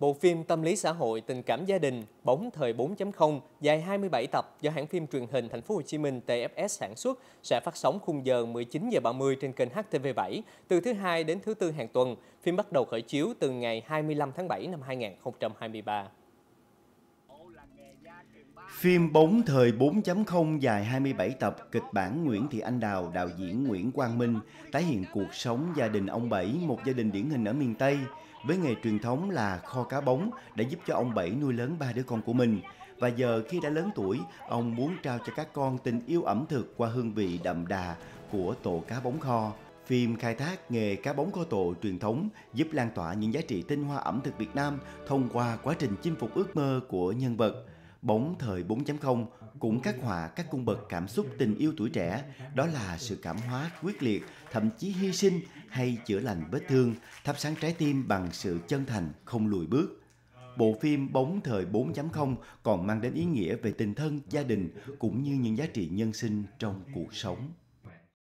Bộ phim Tâm lý xã hội tình cảm gia đình Bóng thời 4.0 dài 27 tập do hãng phim truyền hình Thành phố Hồ Chí Minh TFS sản xuất sẽ phát sóng khung giờ 19 giờ 30 trên kênh HTV7 từ thứ hai đến thứ tư hàng tuần. Phim bắt đầu khởi chiếu từ ngày 25 tháng 7 năm 2023. Phim 4 thời 4.0 dài 27 tập, kịch bản Nguyễn Thị Anh Đào, đạo diễn Nguyễn Quang Minh, tái hiện cuộc sống gia đình ông Bảy, một gia đình điển hình ở miền Tây. Với nghề truyền thống là kho cá bóng đã giúp cho ông Bảy nuôi lớn ba đứa con của mình. Và giờ khi đã lớn tuổi, ông muốn trao cho các con tình yêu ẩm thực qua hương vị đậm đà của tổ cá bóng kho. Phim khai thác nghề cá bóng kho tổ truyền thống giúp lan tỏa những giá trị tinh hoa ẩm thực Việt Nam thông qua quá trình chinh phục ước mơ của nhân vật bóng thời 4.0 cũng khắc họa các cung bậc cảm xúc tình yêu tuổi trẻ, đó là sự cảm hóa quyết liệt, thậm chí hy sinh hay chữa lành vết thương, thắp sáng trái tim bằng sự chân thành, không lùi bước. Bộ phim Bóng thời 4.0 còn mang đến ý nghĩa về tình thân, gia đình cũng như những giá trị nhân sinh trong cuộc sống.